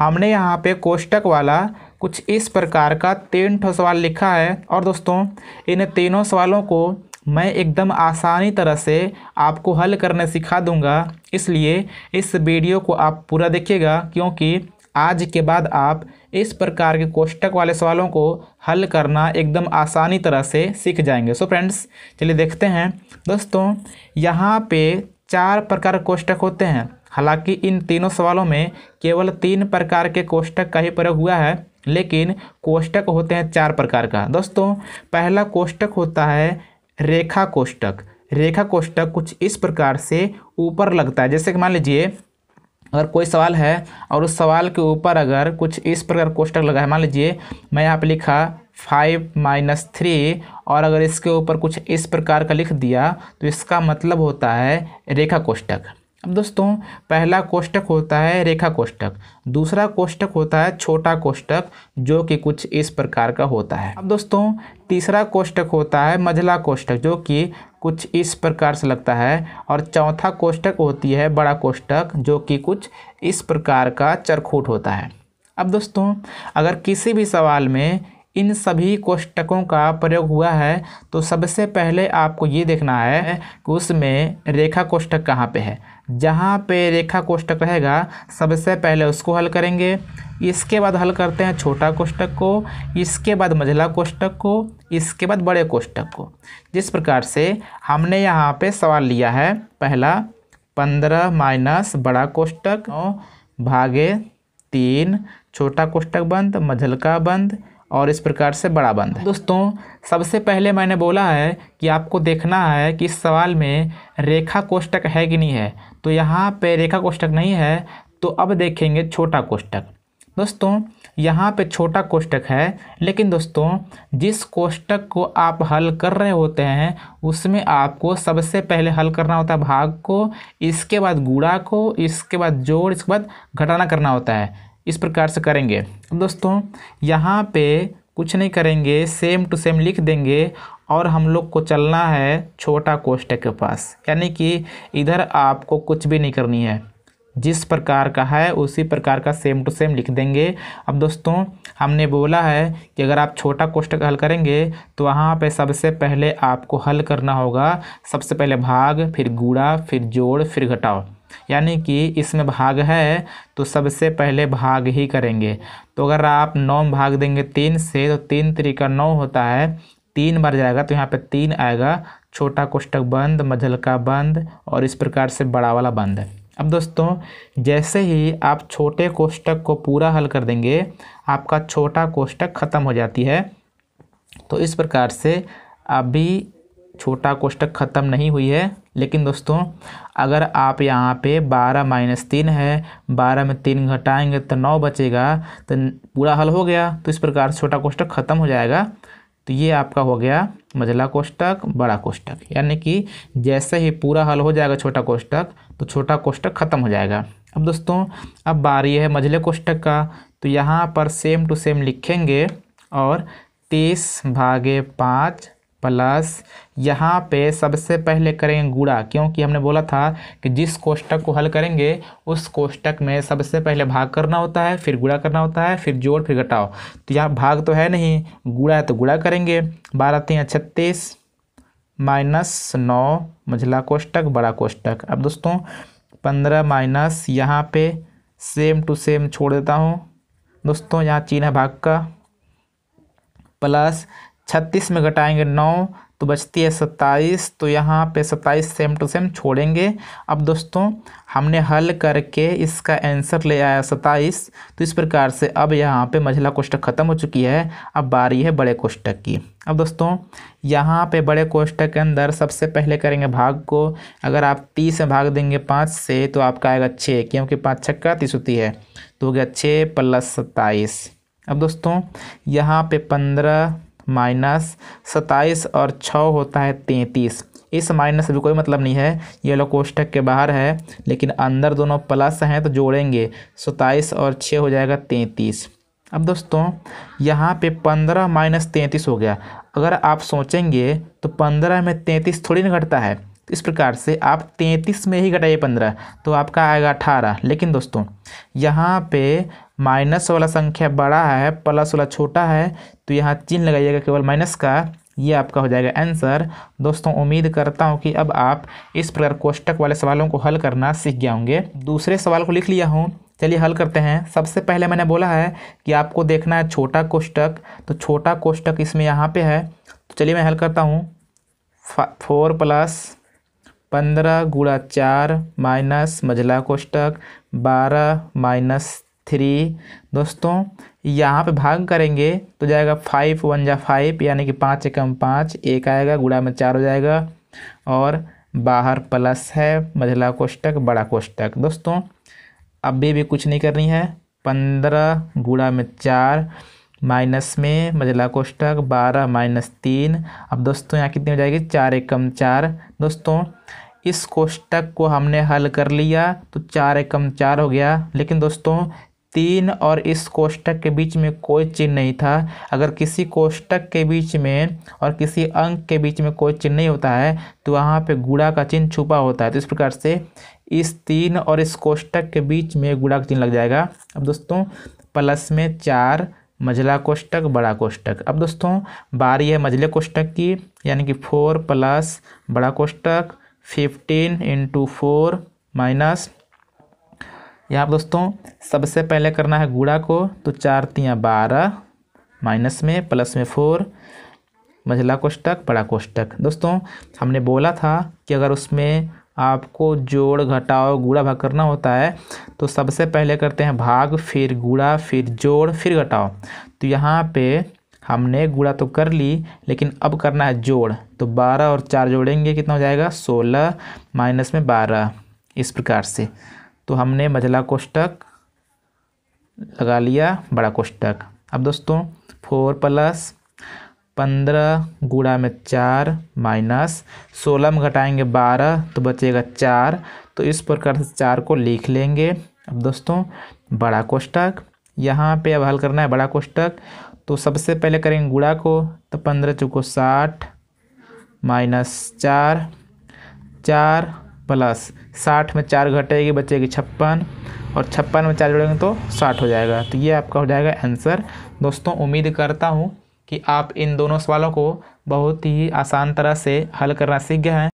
हमने यहाँ पे कोष्टक वाला कुछ इस प्रकार का तीन ठो सवाल लिखा है और दोस्तों इन तीनों सवालों को मैं एकदम आसानी तरह से आपको हल करने सिखा दूंगा इसलिए इस वीडियो को आप पूरा देखिएगा क्योंकि आज के बाद आप इस प्रकार के कोष्टक वाले सवालों को हल करना एकदम आसानी तरह से सीख जाएंगे सो फ्रेंड्स चलिए देखते हैं दोस्तों यहाँ पे चार प्रकार के कोष्टक होते हैं हालांकि इन तीनों सवालों में केवल तीन प्रकार के कोष्टक का ही प्रयोग हुआ है लेकिन कोष्टक होते हैं चार प्रकार का दोस्तों पहला कोष्टक होता है रेखा कोष्टक रेखा कोष्टक कुछ इस प्रकार से ऊपर लगता है जैसे कि मान लीजिए अगर कोई सवाल है और उस सवाल के ऊपर अगर कुछ इस प्रकार कोष्टक लगा है मान लीजिए मैं यहाँ पर लिखा फाइव माइनस थ्री और अगर इसके ऊपर कुछ इस प्रकार का लिख दिया तो इसका मतलब होता है रेखा कोष्टक अब दोस्तों पहला कोष्टक होता है रेखा कोष्टक दूसरा कोष्टक होता है छोटा कोष्टक जो कि कुछ इस प्रकार का होता है अब दोस्तों तीसरा कोष्टक होता है मझला कोष्टक जो कि कुछ इस प्रकार से लगता है और चौथा कोष्टक होती है बड़ा कोष्टक जो कि कुछ इस प्रकार का चरखूट होता है अब दोस्तों अगर किसी भी सवाल में इन सभी कोष्टकों का प्रयोग हुआ है तो सबसे पहले आपको ये देखना है कि उसमें रेखा कोष्टक कहाँ पे है जहाँ पे रेखा कोष्टक रहेगा सबसे पहले उसको हल करेंगे इसके बाद हल करते हैं छोटा कोष्टक को इसके बाद मझला कोष्टक को इसके बाद बड़े कोष्टक को जिस प्रकार से हमने यहाँ पे सवाल लिया है पहला पंद्रह माइनस बड़ा कोष्टक भागे तीन छोटा कोष्टक बंद मझलका बंद और इस प्रकार से बड़ा बंद है दोस्तों सबसे पहले मैंने बोला है कि आपको देखना है कि इस सवाल में रेखा कोष्टक है कि नहीं है तो यहाँ पे रेखा कोष्टक नहीं है तो अब देखेंगे छोटा कोष्टक दोस्तों यहाँ पे छोटा कोष्टक है लेकिन दोस्तों जिस कोष्टक को आप हल कर रहे होते हैं उसमें आपको सबसे पहले हल करना होता है भाग को इसके बाद गुड़ा को इसके बाद जोड़ इसके बाद घटाना करना होता है इस प्रकार से करेंगे अब दोस्तों यहाँ पे कुछ नहीं करेंगे सेम टू सेम लिख देंगे और हम लोग को चलना है छोटा कोष्टक के पास यानी कि इधर आपको कुछ भी नहीं करनी है जिस प्रकार का है उसी प्रकार का सेम टू सेम लिख देंगे अब दोस्तों हमने बोला है कि अगर आप छोटा कोष्टक हल करेंगे तो वहाँ पे सबसे पहले आपको हल करना होगा सबसे पहले भाग फिर गुड़ा फिर जोड़ फिर घटाओ यानी कि इसमें भाग है तो सबसे पहले भाग ही करेंगे तो अगर आप नौ में भाग देंगे तीन से तो तीन तरीका नौ होता है तीन बार जाएगा तो यहाँ पे तीन आएगा छोटा कोष्टक बंद मझल का बंद और इस प्रकार से बड़ा वाला बंद अब दोस्तों जैसे ही आप छोटे कोष्टक को पूरा हल कर देंगे आपका छोटा कोष्टक ख़त्म हो जाती है तो इस प्रकार से अभी छोटा कोष्टक ख़त्म नहीं हुई है लेकिन दोस्तों अगर आप यहाँ पे बारह माइनस तीन है बारह में तीन घटाएंगे तो नौ बचेगा तो पूरा हल हो गया तो इस प्रकार छोटा कोष्टक ख़त्म हो जाएगा तो ये आपका हो गया मझला कोष्टक बड़ा कोष्टक यानी कि जैसे ही पूरा हल हो जाएगा छोटा कोष्टक तो छोटा कोष्टक ख़त्म हो जाएगा अब दोस्तों अब बारी है मझले कोष्टक का तो यहाँ पर सेम टू सेम लिखेंगे और तीस भागे पाँच प्लस यहाँ पे सबसे पहले करेंगे गुड़ा क्योंकि हमने बोला था कि जिस कोष्टक को हल करेंगे उस कोष्टक में सबसे पहले भाग करना होता है फिर गुड़ा करना होता है फिर जोड़ फिर घटाओ तो यहाँ भाग तो है नहीं गुड़ा है तो गुड़ा करेंगे बारह तीन छत्तीस माइनस नौ मझला कोष्टक बड़ा कोष्टक अब दोस्तों पंद्रह माइनस यहाँ पे सेम टू सेम छोड़ देता हूँ दोस्तों यहाँ चीन है भाग का प्लस छत्तीस में घटाएंगे नौ तो बचती है सत्ताईस तो यहाँ पे सत्ताईस सेम टू सेम छोड़ेंगे अब दोस्तों हमने हल करके इसका आंसर ले आया सत्ताईस तो इस प्रकार से अब यहाँ पे मझला कोष्टक ख़त्म हो चुकी है अब बारी है बड़े कोष्टक की अब दोस्तों यहाँ पे बड़े कोष्टक के अंदर सबसे पहले करेंगे भाग को अगर आप तीस में भाग देंगे पाँच से तो आपका आएगा छः क्योंकि पाँच छक्का तीस होती है तो हो गया छः प्लस सत्ताईस अब दोस्तों यहाँ पे पंद्रह माइनस सत्ताईस और छ होता है तैंतीस इस माइनस से भी कोई मतलब नहीं है ये लोग कोष्टक के बाहर है लेकिन अंदर दोनों प्लस हैं तो जोड़ेंगे सत्ताईस और छः हो जाएगा तैंतीस अब दोस्तों यहाँ पे पंद्रह माइनस तैंतीस हो गया अगर आप सोचेंगे तो पंद्रह में तैंतीस थोड़ी ना घटता है तो इस प्रकार से आप तैंतीस में ही घटाइए पंद्रह तो आपका आएगा अठारह लेकिन दोस्तों यहाँ पे माइनस वाला संख्या बड़ा है प्लस वाला छोटा है तो यहाँ चिन्ह लगाइएगा केवल माइनस का ये आपका हो जाएगा आंसर दोस्तों उम्मीद करता हूँ कि अब आप इस प्रकार कोष्टक वाले सवालों को हल करना सीख गया होंगे दूसरे सवाल को लिख लिया हूँ चलिए हल करते हैं सबसे पहले मैंने बोला है कि आपको देखना है छोटा कोष्टक तो छोटा कोष्टक इसमें यहाँ पे है तो चलिए मैं हल करता हूँ फोर प्लस पंद्रह गुणा चार माइनस मझला कोष्टक बारह माइनस थ्री दोस्तों यहाँ पे भाग करेंगे तो जाएगा फाइव वन जा फाइव यानी कि पाँच एकम पाँच एक आएगा गुड़ा में चार हो जाएगा और बाहर प्लस है मझला कोष्टक बड़ा कोष्टक दोस्तों अभी भी कुछ नहीं करनी है पंद्रह गुड़ा में चार माइनस में मजला कोष्टक बारह माइनस तीन अब दोस्तों यहाँ कितनी हो जाएगी चार एकम चार दोस्तों इस कोष्टक को हमने हल कर लिया तो चार एकम चार हो गया लेकिन दोस्तों तीन और इस कोष्टक के बीच में कोई चिन्ह नहीं था अगर किसी कोष्टक के बीच में और किसी अंक के बीच में कोई चिन्ह नहीं होता है तो वहाँ पे गुड़ा का चिन्ह छुपा होता है तो इस प्रकार से इस तीन और इस कोष्टक के बीच में गुड़ा का चिन्ह लग जाएगा अब दोस्तों प्लस में चार मझला कोष्टक बड़ा कोष्टक अब दोस्तों बारी है मझले कोष्टक की यानी कि फोर प्लस बड़ा कोष्टक फिफ्टीन इंटू फोर माइनस यहाँ पर दोस्तों सबसे पहले करना है गुड़ा को तो चार तियाँ बारह माइनस में प्लस में फोर मझला कोष्टक बड़ा कोष्टक दोस्तों हमने बोला था कि अगर उसमें आपको जोड़ घटाओ गुड़ा भाग करना होता है तो सबसे पहले करते हैं भाग फिर गुड़ा फिर जोड़ फिर घटाओ तो यहाँ पे हमने गुड़ा तो कर ली लेकिन अब करना है जोड़ तो बारह और चार जोड़ेंगे कितना हो जाएगा सोलह माइनस में बारह इस प्रकार से तो हमने मझला कोष्टक लगा लिया बड़ा कोष्टक अब दोस्तों फोर प्लस पंद्रह गुड़ा में चार माइनस सोलह में घटाएंगे बारह तो बचेगा चार तो इस प्रकार से चार को लिख लेंगे अब दोस्तों बड़ा कोष्टक यहाँ पे अब हल करना है बड़ा कोष्टक तो सबसे पहले करेंगे गुड़ा को तो पंद्रह चुको साठ माइनस चार चार प्लस साठ में चार घटेगी बचेगी छप्पन और छप्पन में चार जोड़ेंगे तो साठ हो जाएगा तो ये आपका हो जाएगा आंसर दोस्तों उम्मीद करता हूँ कि आप इन दोनों सवालों को बहुत ही आसान तरह से हल करना सीख गए हैं